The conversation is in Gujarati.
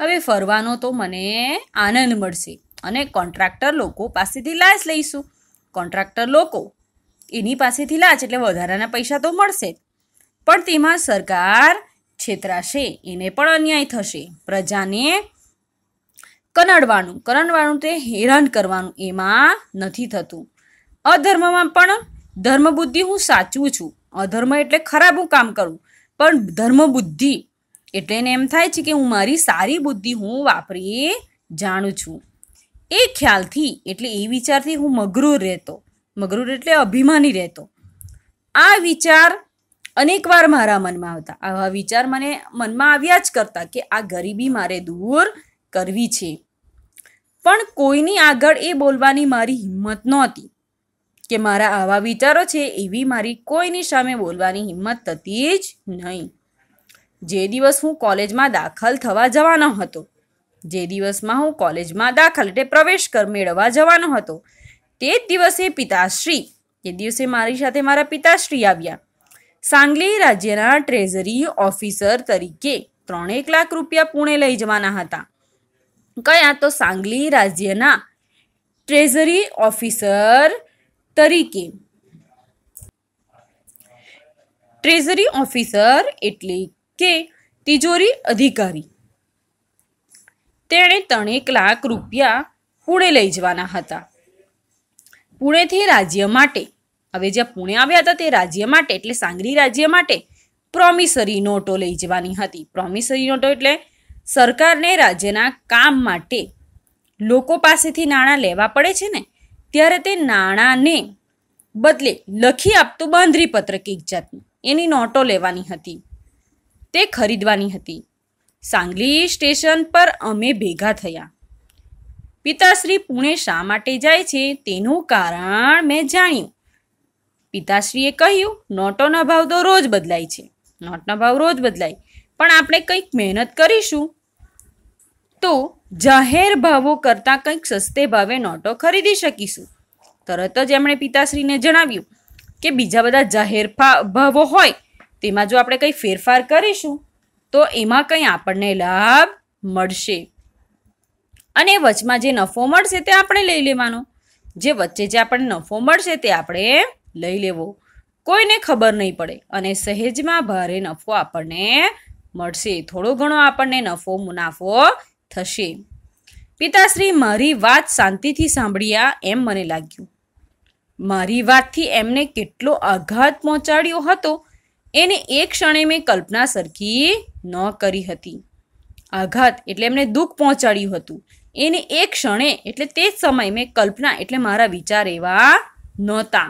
હવે ફરવાનો તો મને આનંદ મળશે અને કોન્ટ્રાક્ટર લોકો પાસેથી લાંચ લઈશું કોન્ટ્રાક્ટર લોકો એની પાસેથી લાંચ એટલે વધારાના પૈસા તો મળશે પણ તેમાં સરકાર છેતરાશે એને પણ અન્યાય થશે પ્રજાને કનડવાનું કનડવાનું તે હેરાન કરવાનું એમાં નથી થતું અધર્મમાં પણ ધર્મબુદ્ધિ હું સાચું છું અધર્મ એટલે ખરાબ હું કામ કરું પણ ધર્મબુદ્ધિ એટલે એને એમ થાય છે કે હું મારી સારી બુદ્ધિ હું વાપરી જાણું છું એ ખ્યાલથી એટલે એ વિચારથી હું મગરૂર રહેતો મગરૂર એટલે અભિમાની રહેતો આ વિચાર અનેકવાર મારા મનમાં આવતા આવા વિચાર મને મનમાં આવ્યા જ કરતા કે આ ગરીબી મારે દૂર કરવી છે પણ કોઈની આગળ એ બોલવાની મારી હિંમત નહોતી કે મારા આવા વિચારો છે એવી મારી કોઈની સામે બોલવાની હિંમત થતી જ નહીં જે દિવસ હું કોલેજમાં દાખલ થવા જવાનો હતો જે દિવસમાં હું કોલેજમાં દાખલ એટલે પ્રવેશ કર મેળવવા જવાનો હતો તે જ દિવસે પિતાશ્રી તે દિવસે મારી સાથે મારા પિતાશ્રી આવ્યા સાંગલી રાજ્યના ટ્રેઝરી ઓફિસર તરીકે ત્રણેક લાખ રૂપિયા પુણે લઈ જવાના હતા કયા તો સાંગલી રાજ્યના ટ્રેઝરી ઓફિસર તરીકે ટ્રેઝરી ઓફિસર એટલે કે તિજોરી અધિકારી તેણે ત્રણેક લાખ રૂપિયા પુણે લઈ જવાના હતા પુણેથી રાજ્ય માટે હવે જ્યાં પુણે આવ્યા હતા તે રાજ્ય માટે એટલે સાંગરી રાજ્ય માટે પ્રોમિસરી નોટો લઈ જવાની હતી પ્રોમિસરી નોટો એટલે સરકારને રાજ્યના કામ માટે લોકો પાસેથી નાણાં લેવા પડે છે ને ત્યારે તે નાણાંને બદલે લખી આપતું બાંધરી પત્ર એક જાતની એની નોટો લેવાની હતી તે ખરીદવાની હતી સાંગલી સ્ટેશન પર અમે ભેગા થયા પિતાશ્રી પુણે શા માટે જાય છે તેનું કારણ મેં જાણ્યું પિતાશ્રીએ કહ્યું નોટોનો ભાવ તો રોજ બદલાય છે નોટનો ભાવ રોજ બદલાય પણ આપણે કંઈક મહેનત કરીશું તો જાહેર ભાવો કરતાં કંઈક સસ્તે ભાવે નોટો ખરીદી શકીશું તરત જ એમણે પિતાશ્રીને જણાવ્યું કે બીજા બધા જાહેર ભાવો હોય તેમાં જો આપણે કંઈ ફેરફાર કરીશું તો એમાં કંઈ આપણને લાભ મળશે અને વચમાં જે નફો મળશે તે આપણે લઈ લેવાનો જે વચ્ચે જે આપણને નફો મળશે તે આપણે લઈ લેવો કોઈને ખબર નહીં પડે અને સહેજમાં ભારે નફો આપણને મળશે થોડો ઘણો આપણને નફો મુનાફો થશે પિતાશ્રી મારી વાત શાંતિથી સાંભળ્યા એમ મને લાગ્યું મારી વાતથી એમને કેટલો આઘાત પહોંચાડ્યો હતો એને એક ક્ષણે મેં કલ્પના સરખી ન કરી હતી આઘાત એટલે એમને દુઃખ પહોંચાડ્યું હતું એને એક ક્ષણે એટલે તે જ સમયે મેં કલ્પના એટલે મારા વિચાર એવા નહોતા